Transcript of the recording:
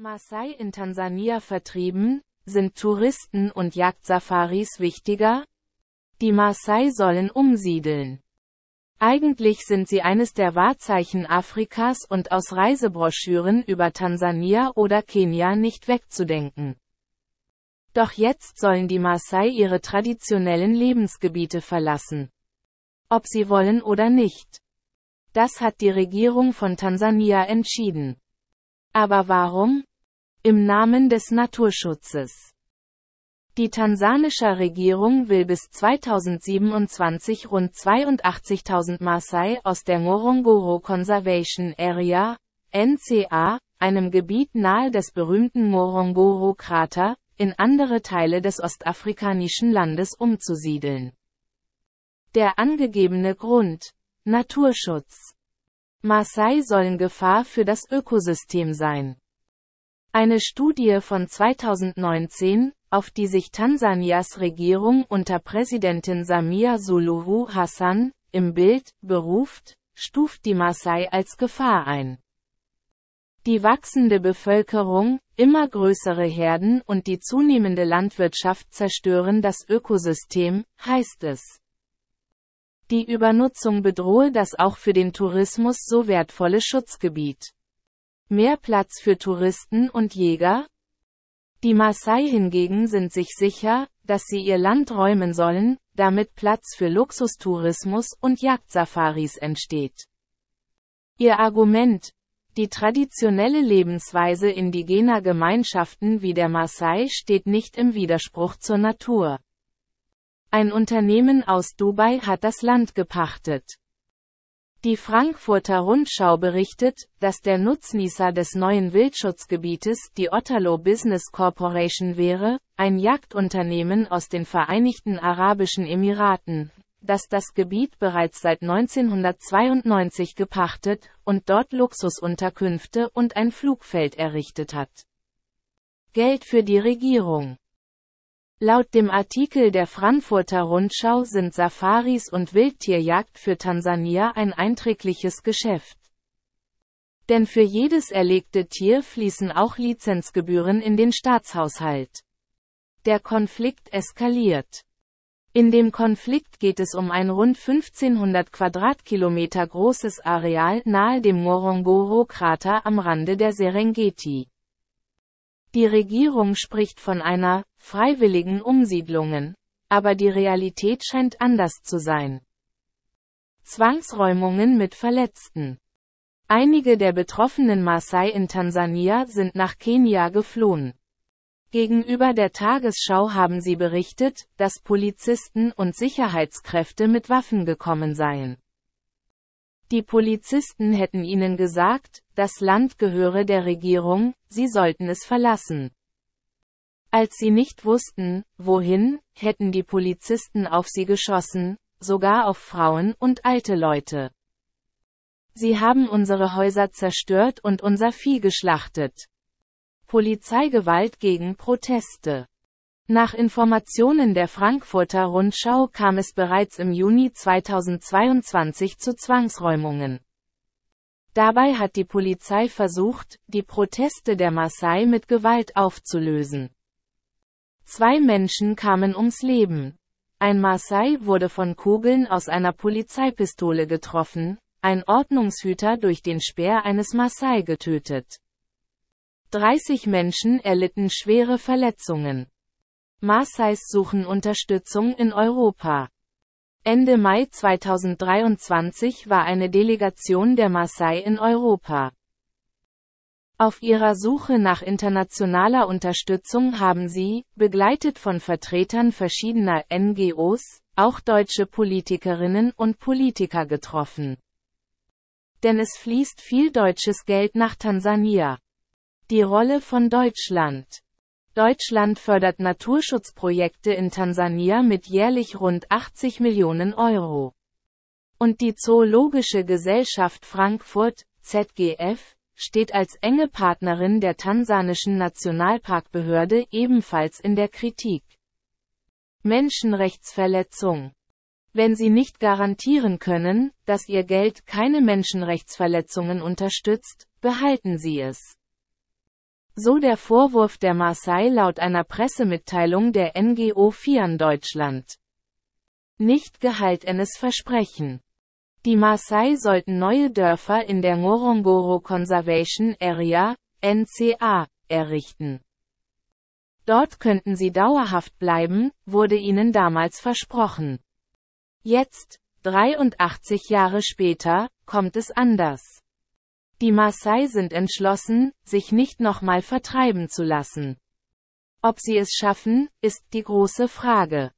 Maasai in Tansania vertrieben, sind Touristen und Jagdsafaris wichtiger? Die Maasai sollen umsiedeln. Eigentlich sind sie eines der Wahrzeichen Afrikas und aus Reisebroschüren über Tansania oder Kenia nicht wegzudenken. Doch jetzt sollen die Maasai ihre traditionellen Lebensgebiete verlassen. Ob sie wollen oder nicht. Das hat die Regierung von Tansania entschieden. Aber warum? Im Namen des Naturschutzes. Die tansanischer Regierung will bis 2027 rund 82.000 Maasai aus der Ngorongoro Conservation Area, NCA, einem Gebiet nahe des berühmten Ngorongoro-Krater, in andere Teile des ostafrikanischen Landes umzusiedeln. Der angegebene Grund. Naturschutz. Maasai sollen Gefahr für das Ökosystem sein. Eine Studie von 2019, auf die sich Tansanias Regierung unter Präsidentin Samia Suluhu Hassan, im Bild, beruft, stuft die Maasai als Gefahr ein. Die wachsende Bevölkerung, immer größere Herden und die zunehmende Landwirtschaft zerstören das Ökosystem, heißt es. Die Übernutzung bedrohe das auch für den Tourismus so wertvolle Schutzgebiet mehr Platz für Touristen und Jäger? Die Maasai hingegen sind sich sicher, dass sie ihr Land räumen sollen, damit Platz für Luxustourismus und Jagdsafaris entsteht. Ihr Argument, die traditionelle Lebensweise indigener Gemeinschaften wie der Maasai steht nicht im Widerspruch zur Natur. Ein Unternehmen aus Dubai hat das Land gepachtet. Die Frankfurter Rundschau berichtet, dass der Nutznießer des neuen Wildschutzgebietes die Otterlo Business Corporation wäre, ein Jagdunternehmen aus den Vereinigten Arabischen Emiraten, das das Gebiet bereits seit 1992 gepachtet und dort Luxusunterkünfte und ein Flugfeld errichtet hat. Geld für die Regierung Laut dem Artikel der Frankfurter Rundschau sind Safaris und Wildtierjagd für Tansania ein einträgliches Geschäft. Denn für jedes erlegte Tier fließen auch Lizenzgebühren in den Staatshaushalt. Der Konflikt eskaliert. In dem Konflikt geht es um ein rund 1500 Quadratkilometer großes Areal nahe dem morongoro krater am Rande der Serengeti. Die Regierung spricht von einer freiwilligen Umsiedlungen, aber die Realität scheint anders zu sein. Zwangsräumungen mit Verletzten. Einige der betroffenen Maasai in Tansania sind nach Kenia geflohen. Gegenüber der Tagesschau haben sie berichtet, dass Polizisten und Sicherheitskräfte mit Waffen gekommen seien. Die Polizisten hätten ihnen gesagt, das Land gehöre der Regierung, sie sollten es verlassen. Als sie nicht wussten, wohin, hätten die Polizisten auf sie geschossen, sogar auf Frauen und alte Leute. Sie haben unsere Häuser zerstört und unser Vieh geschlachtet. Polizeigewalt gegen Proteste nach Informationen der Frankfurter Rundschau kam es bereits im Juni 2022 zu Zwangsräumungen. Dabei hat die Polizei versucht, die Proteste der Maasai mit Gewalt aufzulösen. Zwei Menschen kamen ums Leben. Ein Maasai wurde von Kugeln aus einer Polizeipistole getroffen, ein Ordnungshüter durch den Speer eines Maasai getötet. 30 Menschen erlitten schwere Verletzungen. Marseilles suchen Unterstützung in Europa. Ende Mai 2023 war eine Delegation der Marseille in Europa. Auf ihrer Suche nach internationaler Unterstützung haben sie, begleitet von Vertretern verschiedener NGOs, auch deutsche Politikerinnen und Politiker getroffen. Denn es fließt viel deutsches Geld nach Tansania. Die Rolle von Deutschland Deutschland fördert Naturschutzprojekte in Tansania mit jährlich rund 80 Millionen Euro. Und die Zoologische Gesellschaft Frankfurt, ZGF, steht als enge Partnerin der tansanischen Nationalparkbehörde ebenfalls in der Kritik. Menschenrechtsverletzung wenn sie nicht garantieren können, dass ihr Geld keine Menschenrechtsverletzungen unterstützt, behalten sie es. So der Vorwurf der Marseille laut einer Pressemitteilung der NGO Fian Deutschland. Nicht gehaltenes Versprechen. Die Marseille sollten neue Dörfer in der Ngorongoro Conservation Area, NCA, errichten. Dort könnten sie dauerhaft bleiben, wurde ihnen damals versprochen. Jetzt, 83 Jahre später, kommt es anders. Die Maasai sind entschlossen, sich nicht nochmal vertreiben zu lassen. Ob sie es schaffen, ist die große Frage.